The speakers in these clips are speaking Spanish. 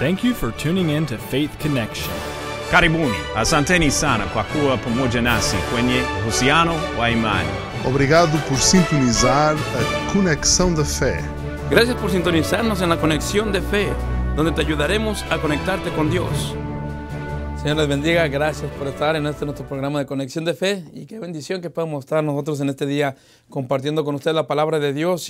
Thank you for tuning in to Faith Obrigado por sintonizar a Conexão da Fé. Gracias por sintonizarnos en la Conexión de Fe, donde te ayudaremos a conectarte con Dios. Señor les bendiga, gracias por estar en este nuestro programa de Conexión de Fe y qué bendición que podemos estar nosotros en este día compartiendo con usted la palabra de Dios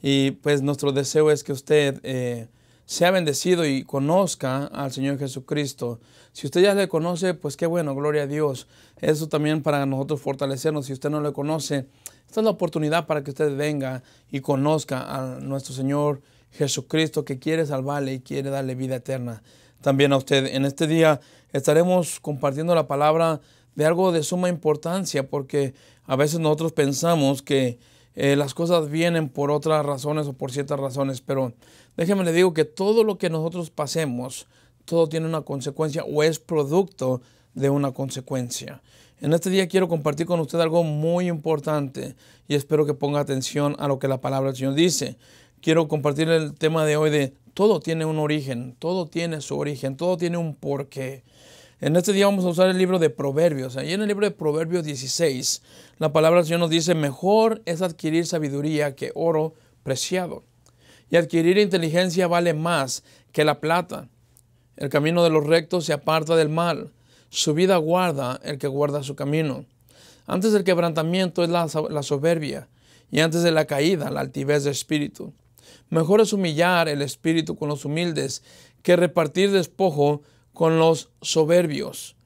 y, pues nuestro deseo es que usted eh, sea bendecido y conozca al Señor Jesucristo. Si usted ya le conoce, pues qué bueno, gloria a Dios. Eso también para nosotros fortalecernos. Si usted no le conoce, esta es la oportunidad para que usted venga y conozca a nuestro Señor Jesucristo que quiere salvarle y quiere darle vida eterna. También a usted en este día estaremos compartiendo la palabra de algo de suma importancia porque a veces nosotros pensamos que eh, las cosas vienen por otras razones o por ciertas razones, pero déjeme le digo que todo lo que nosotros pasemos, todo tiene una consecuencia o es producto de una consecuencia. En este día quiero compartir con usted algo muy importante y espero que ponga atención a lo que la palabra del Señor dice. Quiero compartir el tema de hoy de todo tiene un origen, todo tiene su origen, todo tiene un porqué. En este día vamos a usar el libro de Proverbios. Allí en el libro de Proverbios 16, la palabra del Señor nos dice, mejor es adquirir sabiduría que oro preciado. Y adquirir inteligencia vale más que la plata. El camino de los rectos se aparta del mal. Su vida guarda el que guarda su camino. Antes del quebrantamiento es la, la soberbia y antes de la caída la altivez de espíritu. Mejor es humillar el espíritu con los humildes que repartir despojo con los soberbios.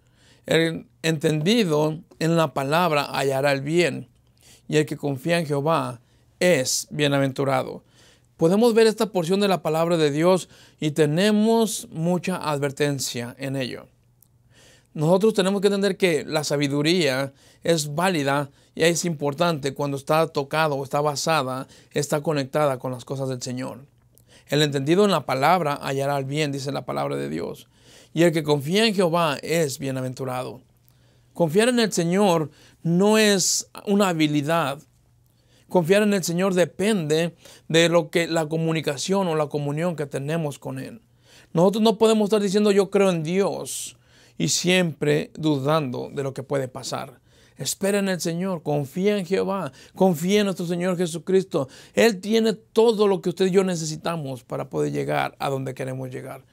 El entendido en la palabra hallará el bien, y el que confía en Jehová es bienaventurado. Podemos ver esta porción de la palabra de Dios y tenemos mucha advertencia en ello. Nosotros tenemos que entender que la sabiduría es válida y es importante cuando está tocado o está basada, está conectada con las cosas del Señor. El entendido en la palabra hallará el bien, dice la palabra de Dios y el que confía en Jehová es bienaventurado. Confiar en el Señor no es una habilidad. Confiar en el Señor depende de lo que la comunicación o la comunión que tenemos con Él. Nosotros no podemos estar diciendo yo creo en Dios y siempre dudando de lo que puede pasar. Espera en el Señor, confía en Jehová, confía en nuestro Señor Jesucristo. Él tiene todo lo que usted y yo necesitamos para poder llegar a donde queremos llegar.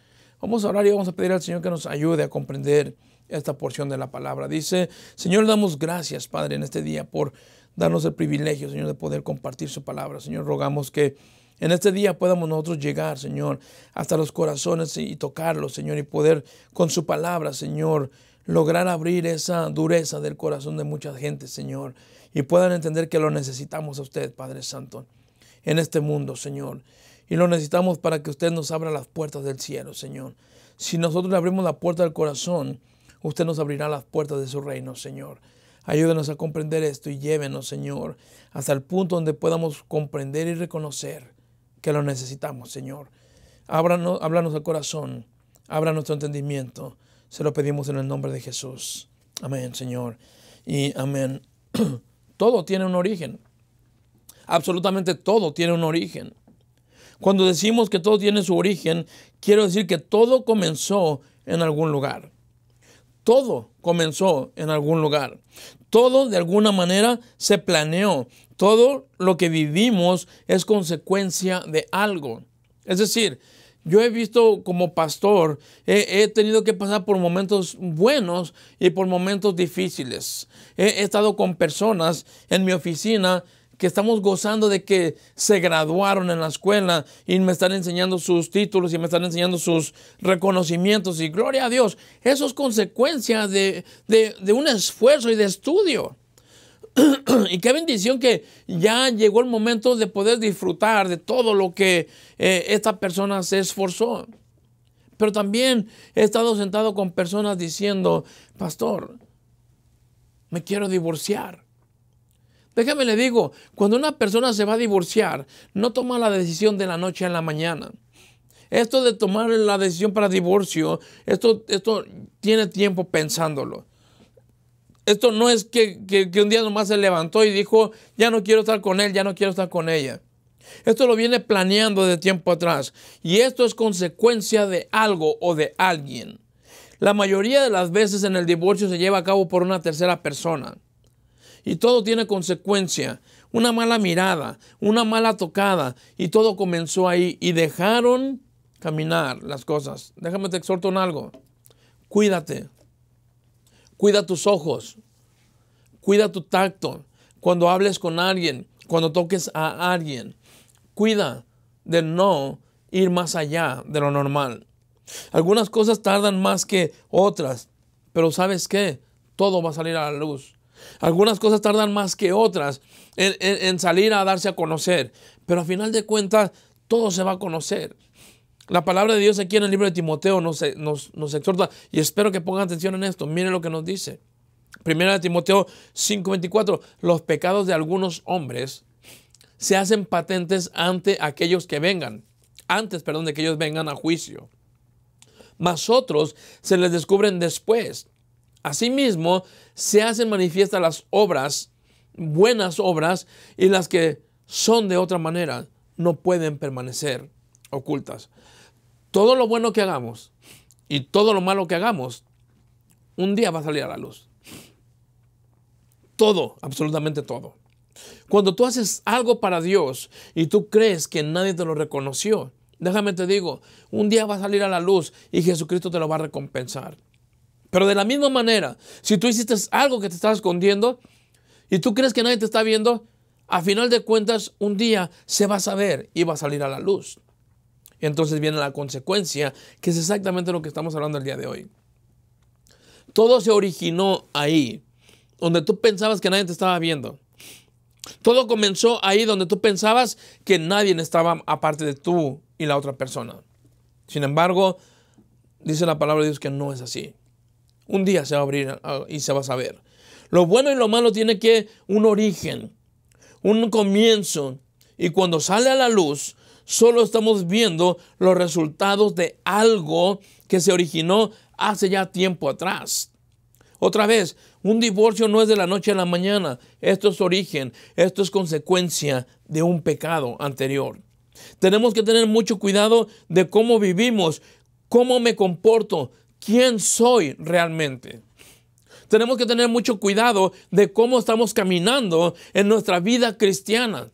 Vamos a orar y vamos a pedir al Señor que nos ayude a comprender esta porción de la palabra. Dice, Señor, damos gracias, Padre, en este día por darnos el privilegio, Señor, de poder compartir su palabra. Señor, rogamos que en este día podamos nosotros llegar, Señor, hasta los corazones y tocarlos, Señor, y poder con su palabra, Señor, lograr abrir esa dureza del corazón de mucha gente, Señor, y puedan entender que lo necesitamos a usted, Padre Santo, en este mundo, Señor. Y lo necesitamos para que usted nos abra las puertas del cielo, Señor. Si nosotros le abrimos la puerta del corazón, usted nos abrirá las puertas de su reino, Señor. Ayúdenos a comprender esto y llévenos, Señor, hasta el punto donde podamos comprender y reconocer que lo necesitamos, Señor. Ábranos, háblanos el corazón, abra nuestro entendimiento. Se lo pedimos en el nombre de Jesús. Amén, Señor. Y amén. Todo tiene un origen. Absolutamente todo tiene un origen. Cuando decimos que todo tiene su origen, quiero decir que todo comenzó en algún lugar. Todo comenzó en algún lugar. Todo de alguna manera se planeó. Todo lo que vivimos es consecuencia de algo. Es decir, yo he visto como pastor, he, tenido que pasar por momentos buenos y por momentos difíciles. He, he, estado con personas en mi oficina que estamos gozando de que se graduaron en la escuela y me están enseñando sus títulos y me están enseñando sus reconocimientos y gloria a Dios. Eso es consecuencia de, un esfuerzo y de estudio. y qué bendición que ya llegó el momento de poder disfrutar de todo lo que eh, esta persona se esforzó. Pero también he estado sentado con personas diciendo, pastor, me quiero divorciar. Déjame le digo, cuando una persona se va a divorciar, no toma la decisión de la noche a la mañana. Esto de tomar la decisión para divorcio, esto, esto tiene tiempo pensándolo. Esto no es que un día nomás se levantó y dijo, ya no quiero estar con él, ya no quiero estar con ella. Esto lo viene planeando de tiempo atrás y esto es consecuencia de algo o de alguien. La mayoría de las veces en el divorcio se lleva a cabo por una tercera persona y todo tiene consecuencia. Una mala mirada, una mala tocada y todo comenzó ahí y dejaron caminar las cosas. Déjame te exhorto en algo. Cuídate. Cuida tus ojos. Cuida tu tacto. Cuando hables con alguien, cuando toques a alguien, cuida de no ir más allá de lo normal. Algunas cosas tardan más que otras, pero ¿sabes qué? Todo va a salir a la luz. Algunas cosas tardan más que otras en, salir a darse a conocer, pero a final de cuentas todo se va a conocer. La palabra de Dios aquí en el libro de Timoteo nos, nos, exhorta y espero que pongan atención en esto. Miren lo que nos dice. Primera de Timoteo 5:24, los pecados de algunos hombres se hacen patentes ante aquellos que vengan, antes, perdón, de que ellos vengan a juicio. Mas otros se les descubren después Asimismo, se hacen manifiestas las obras, buenas obras, y las que son de otra manera no pueden permanecer ocultas. Todo lo bueno que hagamos y todo lo malo que hagamos, un día va a salir a la luz. Todo, absolutamente todo. Cuando tú haces algo para Dios y tú crees que nadie te lo reconoció, déjame te digo, un día va a salir a la luz y Jesucristo te lo va a recompensar. Pero de la misma manera, si tú hiciste algo que te estaba escondiendo y tú crees que nadie te está viendo, a final de cuentas un día se va a saber y va a salir a la luz. entonces viene la consecuencia, que es exactamente lo que estamos hablando el día de hoy. Todo se originó ahí, donde tú pensabas que nadie te estaba viendo. Todo comenzó ahí donde tú pensabas que nadie estaba aparte de tú y la otra persona. Sin embargo, dice la palabra de Dios que no es así. Un día se va a abrir ah, y se va a saber. Lo bueno y lo malo tiene que un origen, un comienzo. Y cuando sale a la luz, solo estamos viendo los resultados de algo que se originó hace ya tiempo atrás. Otra vez, un divorcio no es de la noche a la mañana. Esto es origen, esto es consecuencia de un pecado anterior. Tenemos que tener mucho cuidado de cómo vivimos, cómo me comporto, quién soy realmente. Tenemos que tener mucho cuidado de cómo estamos caminando en nuestra vida cristiana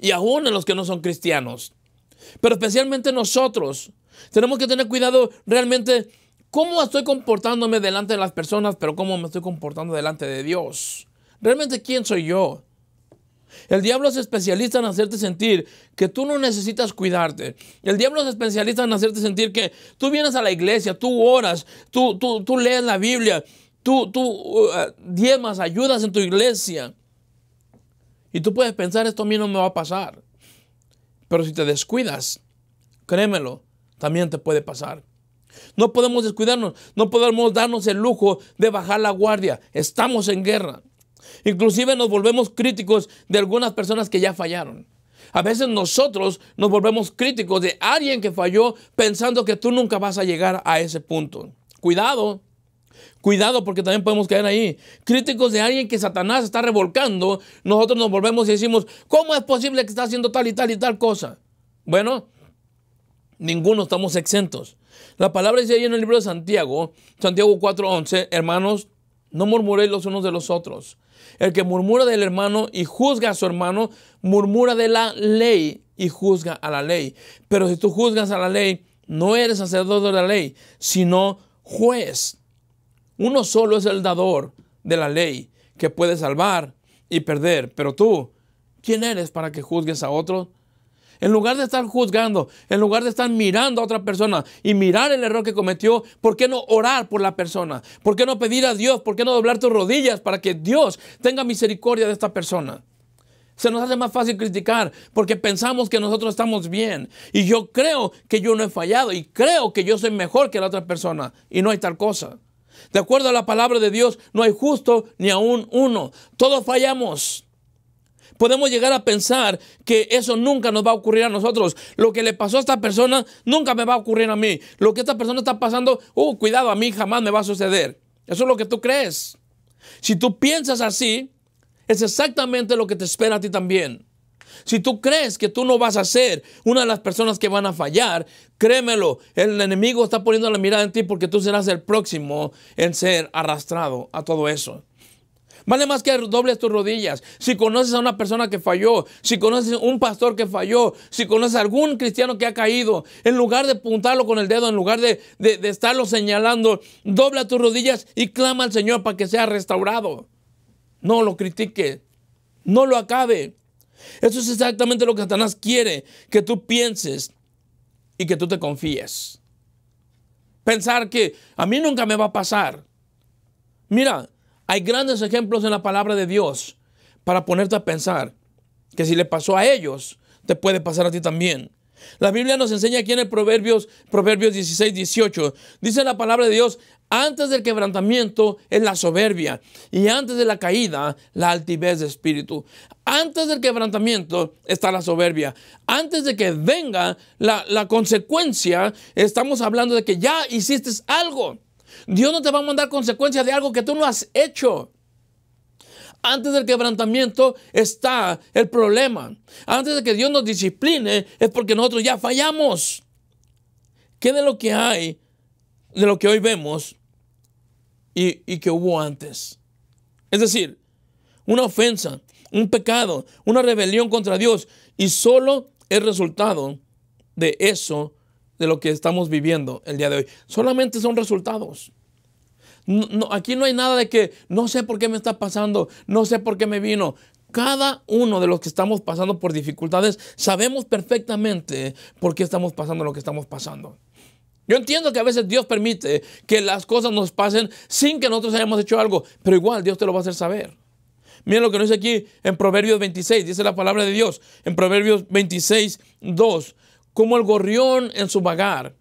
y aún en los que no son cristianos. Pero especialmente nosotros tenemos que tener cuidado realmente cómo estoy comportándome delante de las personas, pero cómo me estoy comportando delante de Dios. Realmente quién soy yo. El diablo es especialista en hacerte sentir que tú no necesitas cuidarte. El diablo es especialista en hacerte sentir que tú vienes a la iglesia, tú oras, tú, tú, tú lees la Biblia, tú, tú uh, uh ayudas en tu iglesia. Y tú puedes pensar, esto a mí no me va a pasar. Pero si te descuidas, créemelo, también te puede pasar. No podemos descuidarnos, no podemos darnos el lujo de bajar la guardia. Estamos en guerra. Inclusive nos volvemos críticos de algunas personas que ya fallaron. A veces nosotros nos volvemos críticos de alguien que falló pensando que tú nunca vas a llegar a ese punto. Cuidado, cuidado porque también podemos caer ahí. Críticos de alguien que Satanás está revolcando, nosotros nos volvemos y decimos, ¿cómo es posible que está haciendo tal y tal y tal cosa? Bueno, ninguno estamos exentos. La palabra dice ahí en el libro de Santiago, Santiago 4:11, hermanos, no murmuréis los unos de los otros. El que murmura del hermano y juzga a su hermano, murmura de la ley y juzga a la ley. Pero si tú juzgas a la ley, no eres sacerdote de la ley, sino juez. Uno solo es el dador de la ley que puede salvar y perder. Pero tú, ¿quién eres para que juzgues a otro? En lugar de estar juzgando, en lugar de estar mirando a otra persona y mirar el error que cometió, ¿por qué no orar por la persona? ¿Por qué no pedir a Dios? ¿Por qué no doblar tus rodillas para que Dios tenga misericordia de esta persona? Se nos hace más fácil criticar porque pensamos que nosotros estamos bien. Y yo creo que yo no he fallado y creo que yo soy mejor que la otra persona. Y no hay tal cosa. De acuerdo a la palabra de Dios, no hay justo ni aún uno. Todos fallamos podemos llegar a pensar que eso nunca nos va a ocurrir a nosotros. Lo que le pasó a esta persona nunca me va a ocurrir a mí. Lo que esta persona está pasando, uh, cuidado, a mí jamás me va a suceder. Eso es lo que tú crees. Si tú piensas así, es exactamente lo que te espera a ti también. Si tú crees que tú no vas a ser una de las personas que van a fallar, créemelo, el enemigo está poniendo la mirada en ti porque tú serás el próximo en ser arrastrado a todo eso. Vale más que dobles tus rodillas. Si conoces a una persona que falló, si conoces a un pastor que falló, si conoces a algún cristiano que ha caído, en lugar de apuntarlo con el dedo, en lugar de, de, de estarlo señalando, dobla tus rodillas y clama al Señor para que sea restaurado. No lo critique, no lo acabe. Eso es exactamente lo que Satanás quiere, que tú pienses y que tú te confíes. Pensar que a mí nunca me va a pasar. Mira, hay grandes ejemplos en la palabra de Dios para ponerte a pensar que si le pasó a ellos, te puede pasar a ti también. La Biblia nos enseña aquí en el Proverbios, Proverbios 16, 18. Dice la palabra de Dios, antes del quebrantamiento es la soberbia y antes de la caída la altivez de espíritu. Antes del quebrantamiento está la soberbia. Antes de que venga la, la consecuencia, estamos hablando de que ya hiciste algo. Dios no te va a mandar consecuencias de algo que tú no has hecho. Antes del quebrantamiento está el problema. Antes de que Dios nos discipline es porque nosotros ya fallamos. ¿Qué de lo que hay, de lo que hoy vemos y, que hubo antes? Es decir, una ofensa, un pecado, una rebelión contra Dios y solo el resultado de eso de lo que estamos viviendo el día de hoy. Solamente son resultados. aquí no hay nada de que no sé por qué me está pasando, no sé por qué me vino. Cada uno de los que estamos pasando por dificultades sabemos perfectamente por qué estamos pasando lo que estamos pasando. Yo entiendo que a veces Dios permite que las cosas nos pasen sin que nosotros hayamos hecho algo, pero igual Dios te lo va a hacer saber. Mira lo que nos dice aquí en Proverbios 26, dice la palabra de Dios. En Proverbios 26, 2, como el gorrión en su vagar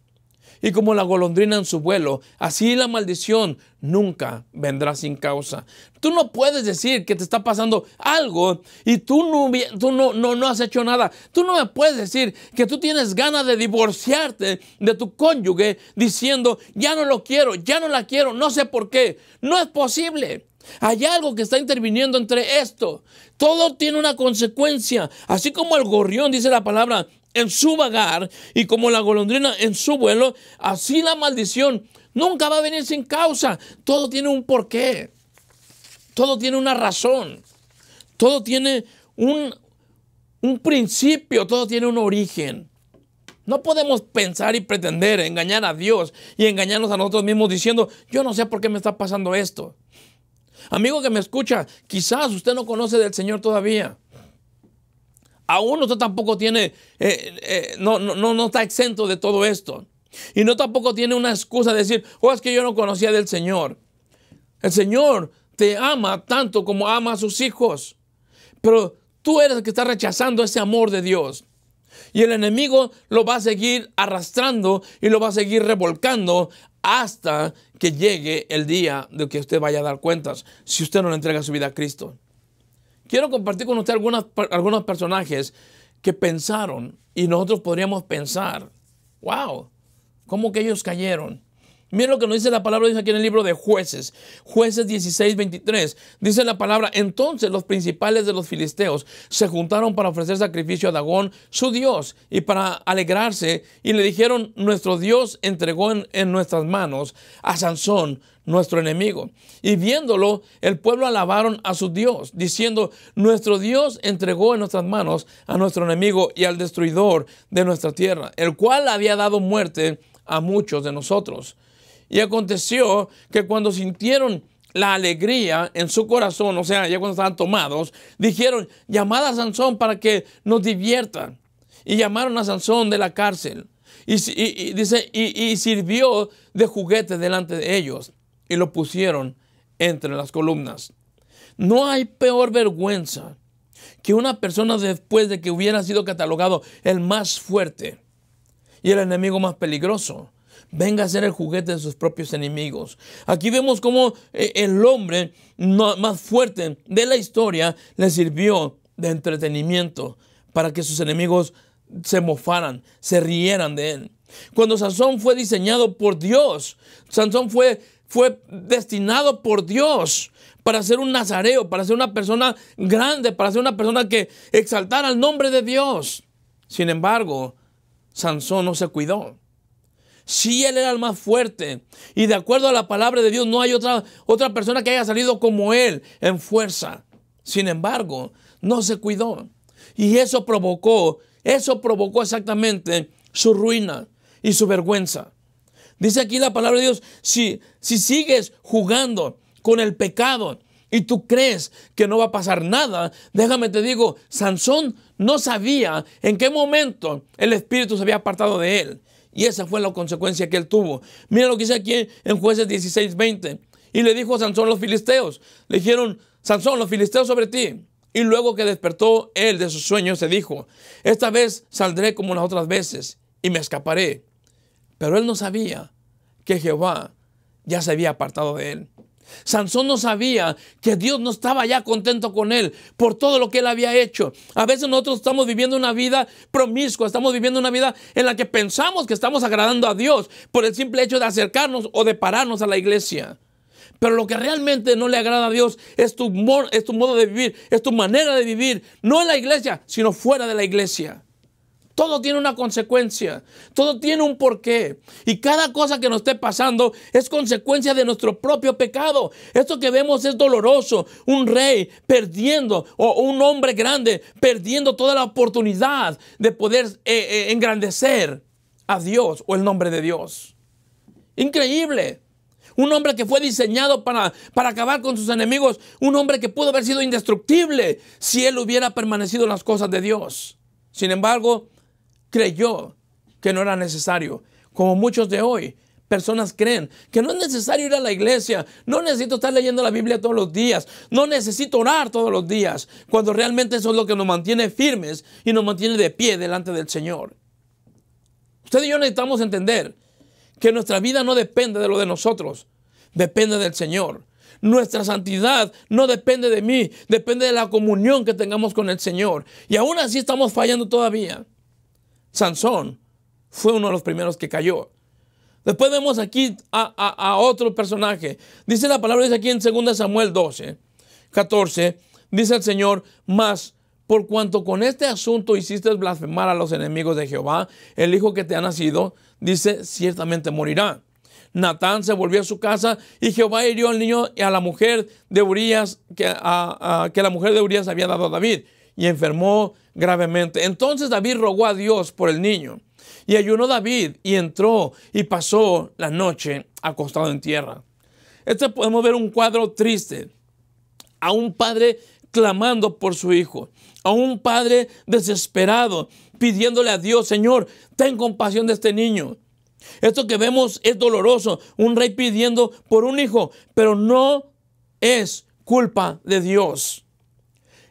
y como la golondrina en su vuelo, así la maldición nunca vendrá sin causa. Tú no puedes decir que te está pasando algo y tú no, no, no, no has hecho nada. Tú no me puedes decir que tú tienes ganas de divorciarte de tu cónyuge diciendo, ya no lo quiero, ya no la quiero, no sé por qué. No es posible. Hay algo que está interviniendo entre esto. Todo tiene una consecuencia. Así como el gorrión dice la palabra en su vagar y como la golondrina en su vuelo, así la maldición nunca va a venir sin causa. Todo tiene un porqué. Todo tiene una razón. Todo tiene un, un principio. Todo tiene un origen. No podemos pensar y pretender engañar a Dios y engañarnos a nosotros mismos diciendo, yo no sé por qué me está pasando esto. Amigo que me escucha, quizás usted no conoce del Señor todavía. Aún usted tampoco tiene, eh, eh, no, no, no está exento de todo esto. Y no tampoco tiene una excusa de decir, oh, es que yo no conocía del Señor. El Señor te ama tanto como ama a sus hijos. Pero tú eres el que está rechazando ese amor de Dios. Y el enemigo lo va a seguir arrastrando y lo va a seguir revolcando hasta que llegue el día de que usted vaya a dar cuentas, si usted no le entrega su vida a Cristo. Quiero compartir con usted algunos personajes que pensaron y nosotros podríamos pensar, wow, ¿cómo que ellos cayeron? Miren lo que nos dice la palabra, dice aquí en el libro de jueces, jueces 16, 23. Dice la palabra, entonces los principales de los filisteos se juntaron para ofrecer sacrificio a Dagón, su Dios, y para alegrarse, y le dijeron, nuestro Dios entregó en, en nuestras manos a Sansón, nuestro enemigo. Y viéndolo, el pueblo alabaron a su Dios, diciendo, nuestro Dios entregó en nuestras manos a nuestro enemigo y al destruidor de nuestra tierra, el cual había dado muerte a muchos de nosotros. Y aconteció que cuando sintieron la alegría en su corazón, o sea, ya cuando estaban tomados, dijeron, llamad a Sansón para que nos divierta. Y llamaron a Sansón de la cárcel. Y, dice, y, sirvió de juguete delante de ellos. Y lo pusieron entre las columnas. No hay peor vergüenza que una persona después de que hubiera sido catalogado el más fuerte y el enemigo más peligroso venga a ser el juguete de sus propios enemigos. Aquí vemos cómo eh, el hombre más fuerte de la historia le sirvió de entretenimiento para que sus enemigos se mofaran, se rieran de él. Cuando Sansón fue diseñado por Dios, Sansón fue, fue destinado por Dios para ser un nazareo, para ser una persona grande, para ser una persona que exaltara el nombre de Dios. Sin embargo, Sansón no se cuidó. Sí, él era el más fuerte. Y de acuerdo a la palabra de Dios, no hay otra, otra persona que haya salido como él en fuerza. Sin embargo, no se cuidó. Y eso provocó, eso provocó exactamente su ruina y su vergüenza. Dice aquí la palabra de Dios, si, si sigues jugando con el pecado, y tú crees que no va a pasar nada, déjame te digo, Sansón no sabía en qué momento el Espíritu se había apartado de él. Y esa fue la consecuencia que él tuvo. Mira lo que dice aquí en jueces 16, 20. Y le dijo a Sansón los filisteos. Le dijeron, Sansón, los filisteos sobre ti. Y luego que despertó él de sus sueños, se dijo, esta vez saldré como las otras veces y me escaparé. Pero él no sabía que Jehová ya se había apartado de él. Sansón no sabía que Dios no estaba ya contento con él por todo lo que él había hecho. A veces nosotros estamos viviendo una vida promiscua, estamos viviendo una vida en la que pensamos que estamos agradando a Dios por el simple hecho de acercarnos o de pararnos a la iglesia. Pero lo que realmente no le agrada a Dios es tu, es tu modo de vivir, es tu manera de vivir, no en la iglesia, sino fuera de la iglesia. Todo tiene una consecuencia, todo tiene un porqué. Y cada cosa que nos esté pasando es consecuencia de nuestro propio pecado. Esto que vemos es doloroso. Un rey perdiendo o un hombre grande perdiendo toda la oportunidad de poder eh, eh, engrandecer a Dios o el nombre de Dios. Increíble. Un hombre que fue diseñado para, para, acabar con sus enemigos. Un hombre que pudo haber sido indestructible si él hubiera permanecido en las cosas de Dios. Sin embargo, creyó que no era necesario, como muchos de hoy. Personas creen que no es necesario ir a la iglesia, no necesito estar leyendo la Biblia todos los días, no necesito orar todos los días, cuando realmente eso es lo que nos mantiene firmes y nos mantiene de pie delante del Señor. Usted y yo necesitamos entender que nuestra vida no depende de lo de nosotros, depende del Señor. Nuestra santidad no depende de mí, depende de la comunión que tengamos con el Señor. Y aún así estamos fallando todavía. Sansón fue uno de los primeros que cayó. Después vemos aquí a, otro personaje. Dice la palabra, dice aquí en 2 Samuel 12, 14, dice el Señor, más por cuanto con este asunto hiciste blasfemar a los enemigos de Jehová, el hijo que te ha nacido, dice, ciertamente morirá. Natán se volvió a su casa y Jehová hirió al niño y a la mujer de Urias que, que la mujer de Urias había dado a David y enfermó gravemente. Entonces David rogó a Dios por el niño. Y ayunó David y entró y pasó la noche acostado en tierra. Este podemos ver un cuadro triste. A un padre clamando por su hijo. A un padre desesperado pidiéndole a Dios, Señor, ten compasión de este niño. Esto que vemos es doloroso. Un rey pidiendo por un hijo, pero no es culpa de Dios.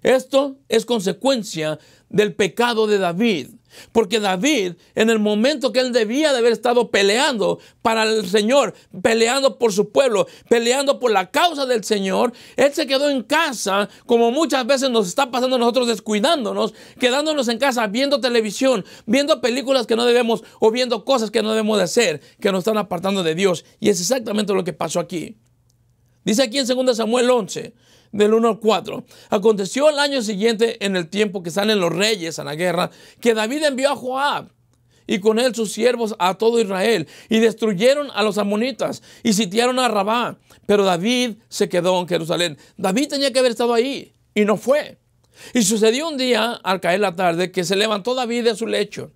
Esto es consecuencia del pecado de David. Porque David, en el momento que él debía de haber estado peleando para el Señor, peleando por su pueblo, peleando por la causa del Señor, él se quedó en casa, como muchas veces nos está pasando a nosotros descuidándonos, quedándonos en casa viendo televisión, viendo películas que no debemos o viendo cosas que no debemos de hacer, que nos están apartando de Dios. Y es exactamente lo que pasó aquí. Dice aquí en 2 Samuel 11, del 1 al 4. Aconteció el año siguiente, en el tiempo que salen los reyes a la guerra, que David envió a Joab y con él sus siervos a todo Israel, y destruyeron a los amonitas y sitiaron a Rabá. Pero David se quedó en Jerusalén. David tenía que haber estado ahí y no fue. Y sucedió un día, al caer la tarde, que se levantó David de su lecho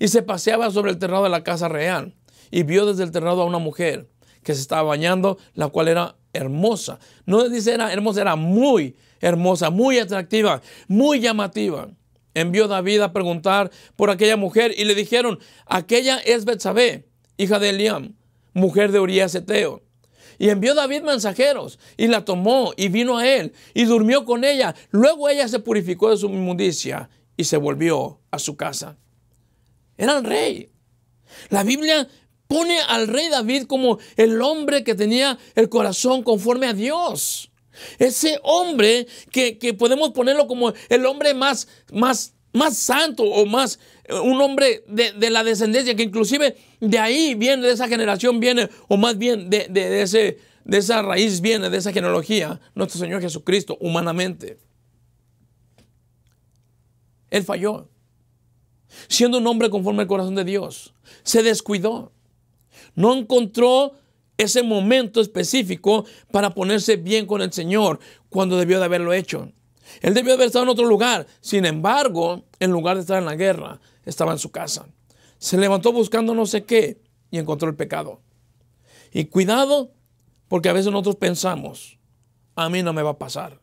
y se paseaba sobre el terrado de la casa real y vio desde el terrado a una mujer que se estaba bañando, la cual era hermosa. No dice era hermosa, era muy hermosa, muy atractiva, muy llamativa. Envió David a preguntar por aquella mujer y le dijeron, aquella es Betsabé, hija de Eliam, mujer de Urias Eteo. Y envió David mensajeros y la tomó y vino a él y durmió con ella. Luego ella se purificó de su inmundicia y se volvió a su casa. Era el rey. La Biblia Pone al rey David como el hombre que tenía el corazón conforme a Dios. Ese hombre que, podemos ponerlo como el hombre más, más, más santo o más eh, un hombre de, la descendencia, que inclusive de ahí viene, de esa generación viene, o más bien de, ese, de esa raíz viene, de esa genealogía, nuestro Señor Jesucristo, humanamente. Él falló, siendo un hombre conforme al corazón de Dios, se descuidó. No encontró ese momento específico para ponerse bien con el Señor cuando debió de haberlo hecho. Él debió de haber estado en otro lugar. Sin embargo, en lugar de estar en la guerra, estaba en su casa. Se levantó buscando no sé qué y encontró el pecado. Y cuidado, porque a veces nosotros pensamos, a mí no me va a pasar.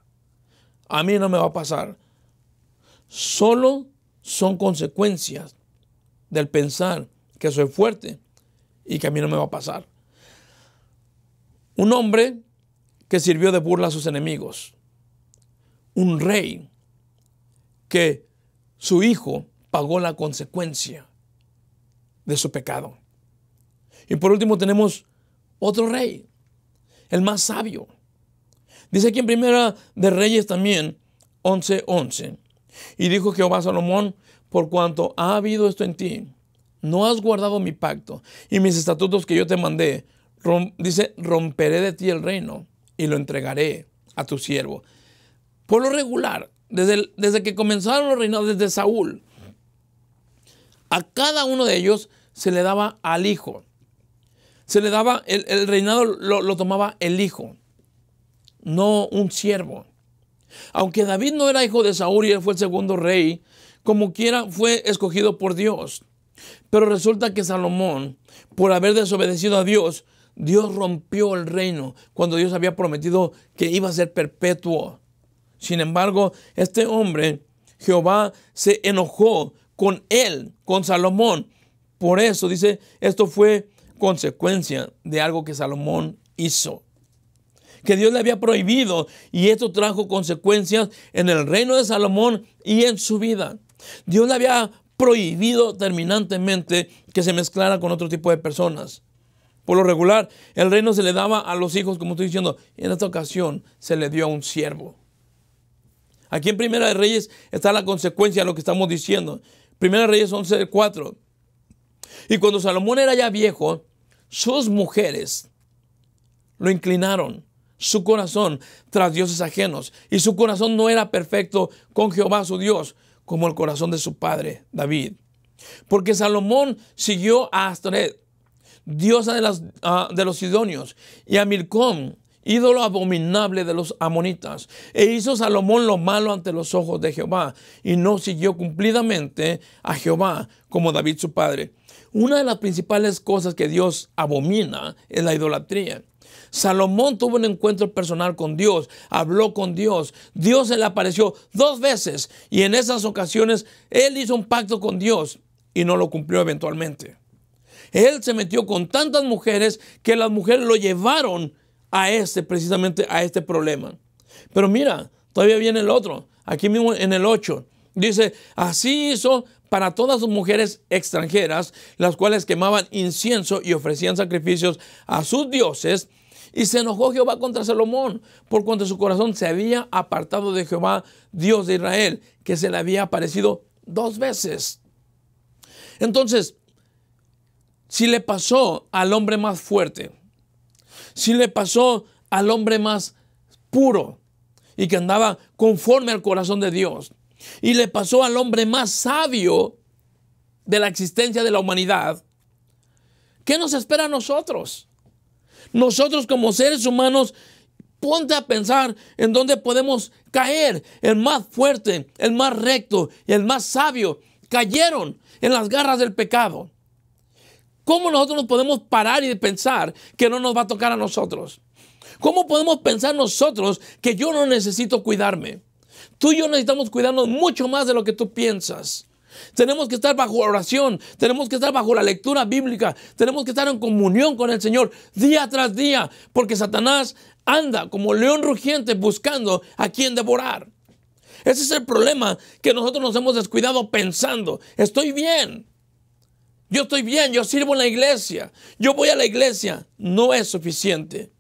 A mí no me va a pasar. Solo son consecuencias del pensar que soy fuerte, y que a mí no me va a pasar. Un hombre que sirvió de burla a sus enemigos. Un rey que su hijo pagó la consecuencia de su pecado. Y por último tenemos otro rey, el más sabio. Dice aquí en Primera de Reyes también 11:11. y dijo Jehová a Salomón, por cuanto ha habido esto en ti, no has guardado mi pacto y mis estatutos que yo te mandé, dice, romperé de ti el reino y lo entregaré a tu siervo. Por lo regular, desde, desde que comenzaron los reinados, desde Saúl, a cada uno de ellos se le daba al hijo. Se le daba, el, reinado lo, lo tomaba el hijo, no un siervo. Aunque David no era hijo de Saúl y él fue el segundo rey, como quiera fue escogido por Dios. Pero resulta que Salomón, por haber desobedecido a Dios, Dios rompió el reino cuando Dios había prometido que iba a ser perpetuo. Sin embargo, este hombre, Jehová, se enojó con él, con Salomón. Por eso dice, esto fue consecuencia de algo que Salomón hizo. Que Dios le había prohibido y esto trajo consecuencias en el reino de Salomón y en su vida. Dios le había prohibido terminantemente que se mezclara con otro tipo de personas. Por lo regular, el reino se le daba a los hijos, como estoy diciendo, y en esta ocasión se le dio a un siervo. Aquí en Primera de Reyes está la consecuencia de lo que estamos diciendo. Primera de Reyes 11.4. Y cuando Salomón era ya viejo, sus mujeres lo inclinaron, su corazón tras dioses ajenos, y su corazón no era perfecto con Jehová su Dios, como el corazón de su padre David. Porque Salomón siguió a Astoret, diosa de, ah, de los sidonios, y a Milcom, ídolo abominable de los amonitas. E hizo Salomón lo malo ante los ojos de Jehová, y no siguió cumplidamente a Jehová como David su padre. Una de las principales cosas que Dios abomina es la idolatría. Salomón tuvo un encuentro personal con Dios, habló con Dios, Dios se le apareció dos veces y en esas ocasiones él hizo un pacto con Dios y no lo cumplió eventualmente. Él se metió con tantas mujeres que las mujeres lo llevaron a este, precisamente a este problema. Pero mira, todavía viene el otro, aquí mismo en el 8. Dice, así hizo para todas sus mujeres extranjeras, las cuales quemaban incienso y ofrecían sacrificios a sus dioses y se enojó Jehová contra Salomón, por cuanto su corazón se había apartado de Jehová, Dios de Israel, que se le había aparecido dos veces. Entonces, si le pasó al hombre más fuerte, si le pasó al hombre más puro y que andaba conforme al corazón de Dios, y le pasó al hombre más sabio de la existencia de la humanidad, ¿qué nos espera a nosotros? nosotros como seres humanos, ponte a pensar en dónde podemos caer. El más fuerte, el más recto y el más sabio cayeron en las garras del pecado. ¿Cómo nosotros nos podemos parar y pensar que no nos va a tocar a nosotros? ¿Cómo podemos pensar nosotros que yo no necesito cuidarme? Tú y yo necesitamos cuidarnos mucho más de lo que tú piensas. Tenemos que estar bajo oración, tenemos que estar bajo la lectura bíblica, tenemos que estar en comunión con el Señor día tras día, porque Satanás anda como león rugiente buscando a quien devorar. Ese es el problema que nosotros nos hemos descuidado pensando, estoy bien, yo estoy bien, yo sirvo en la iglesia, yo voy a la iglesia, no es suficiente.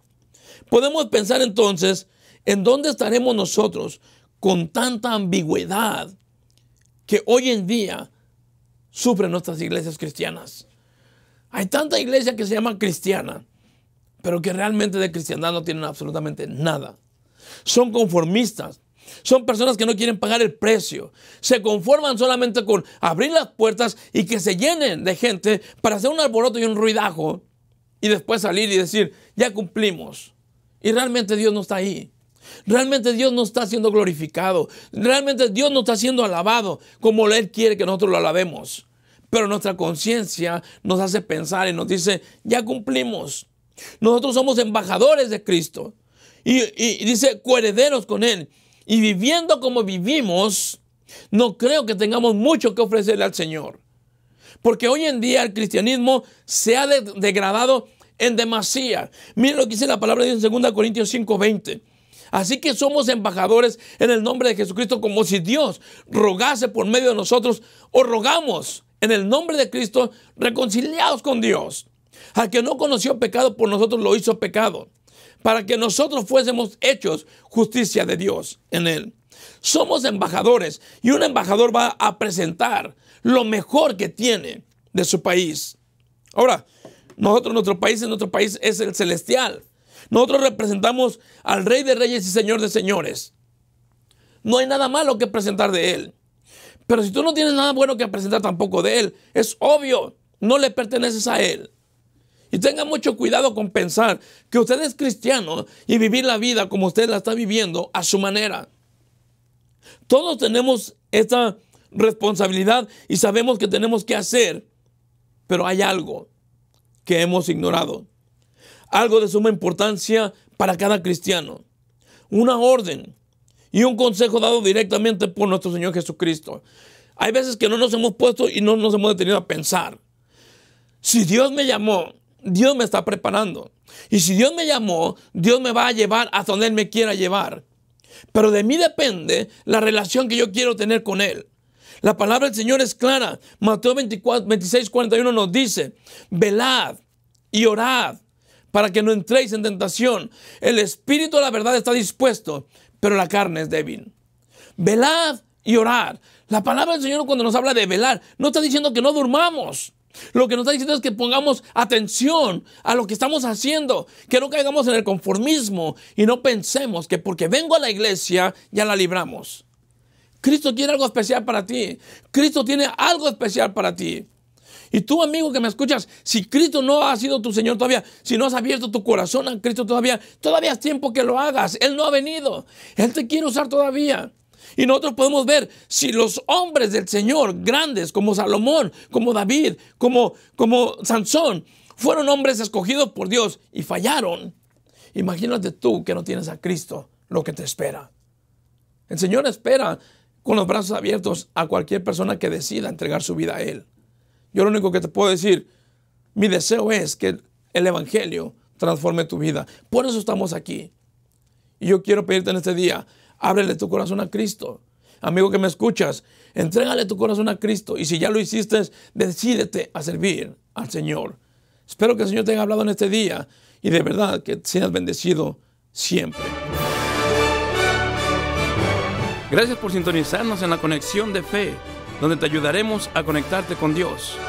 Podemos pensar entonces en dónde estaremos nosotros con tanta ambigüedad que hoy en día sufren nuestras iglesias cristianas. Hay tanta iglesia que se llama cristiana, pero que realmente de cristiandad no tienen absolutamente nada. Son conformistas, son personas que no quieren pagar el precio. Se conforman solamente con abrir las puertas y que se llenen de gente para hacer un alboroto y un ruidajo y después salir y decir, ya cumplimos. Y realmente Dios no está ahí. Realmente Dios no está siendo glorificado. Realmente Dios no está siendo alabado como Él quiere que nosotros lo alabemos. Pero nuestra conciencia nos hace pensar y nos dice, ya cumplimos. Nosotros somos embajadores de Cristo. Y, dice, coherederos con Él. Y viviendo como vivimos, no creo que tengamos mucho que ofrecerle al Señor. Porque hoy en día el cristianismo se ha degradado en demasía. Miren lo que dice la palabra de Dios en 2 Corintios 5:20. Así que somos embajadores en el nombre de Jesucristo como si Dios rogase por medio de nosotros o rogamos en el nombre de Cristo reconciliados con Dios. Al que no conoció pecado por nosotros lo hizo pecado, para que nosotros fuésemos hechos justicia de Dios en él. Somos embajadores y un embajador va a presentar lo mejor que tiene de su país. Ahora, nosotros, nuestro país, en nuestro país es el celestial. Nosotros representamos al Rey de Reyes y Señor de Señores. No hay nada malo que presentar de Él. Pero si tú no tienes nada bueno que presentar tampoco de Él, es obvio, no le perteneces a Él. Y tenga mucho cuidado con pensar que usted es cristiano y vivir la vida como usted la está viviendo a su manera. Todos tenemos esta responsabilidad y sabemos que tenemos que hacer, pero hay algo que hemos ignorado algo de suma importancia para cada cristiano. Una orden y un consejo dado directamente por nuestro Señor Jesucristo. Hay veces que no nos hemos puesto y no nos hemos detenido a pensar. Si Dios me llamó, Dios me está preparando. Y si Dios me llamó, Dios me va a llevar hasta donde Él me quiera llevar. Pero de mí depende la relación que yo quiero tener con Él. La palabra del Señor es clara. Mateo 26, 41 nos dice, velad y orad para que no entréis en tentación. El espíritu de la verdad está dispuesto, pero la carne es débil. Velad y orad. La palabra del Señor cuando nos habla de velar, no está diciendo que no durmamos. Lo que nos está diciendo es que pongamos atención a lo que estamos haciendo, que no caigamos en el conformismo y no pensemos que porque vengo a la iglesia ya la libramos. Cristo tiene algo especial para ti. Cristo tiene algo especial para ti. Y tú, amigo que me escuchas, si Cristo no ha sido tu Señor todavía, si no has abierto tu corazón a Cristo todavía, todavía es tiempo que lo hagas. Él no ha venido. Él te quiere usar todavía. Y nosotros podemos ver si los hombres del Señor, grandes como Salomón, como David, como, como Sansón, fueron hombres escogidos por Dios y fallaron. Imagínate tú que no tienes a Cristo lo que te espera. El Señor espera con los brazos abiertos a cualquier persona que decida entregar su vida a Él. Yo lo único que te puedo decir, mi deseo es que el Evangelio transforme tu vida. Por eso estamos aquí. Y yo quiero pedirte en este día, ábrele tu corazón a Cristo. Amigo que me escuchas, entrégale tu corazón a Cristo. Y si ya lo hiciste, decídete a servir al Señor. Espero que el Señor te haya hablado en este día y de verdad que seas bendecido siempre. Gracias por sintonizarnos en la conexión de fe donde te ayudaremos a conectarte con Dios.